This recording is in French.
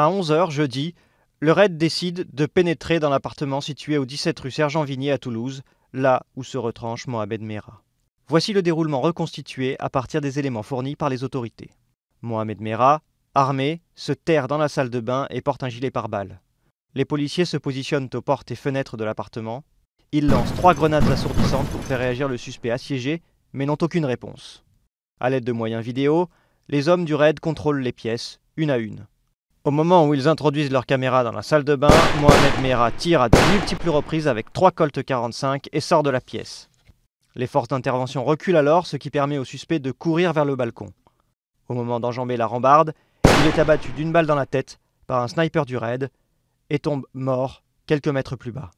À 11h jeudi, le raid décide de pénétrer dans l'appartement situé au 17 rue Sergent Vigné à Toulouse, là où se retranche Mohamed Merah. Voici le déroulement reconstitué à partir des éléments fournis par les autorités. Mohamed Mera, armé, se terre dans la salle de bain et porte un gilet pare-balles. Les policiers se positionnent aux portes et fenêtres de l'appartement. Ils lancent trois grenades assourdissantes pour faire réagir le suspect assiégé, mais n'ont aucune réponse. A l'aide de moyens vidéo, les hommes du raid contrôlent les pièces, une à une. Au moment où ils introduisent leur caméra dans la salle de bain, Mohamed Mehra tire à de multiples reprises avec trois Colt 45 et sort de la pièce. Les forces d'intervention reculent alors, ce qui permet au suspect de courir vers le balcon. Au moment d'enjamber la rambarde, il est abattu d'une balle dans la tête par un sniper du raid et tombe mort quelques mètres plus bas.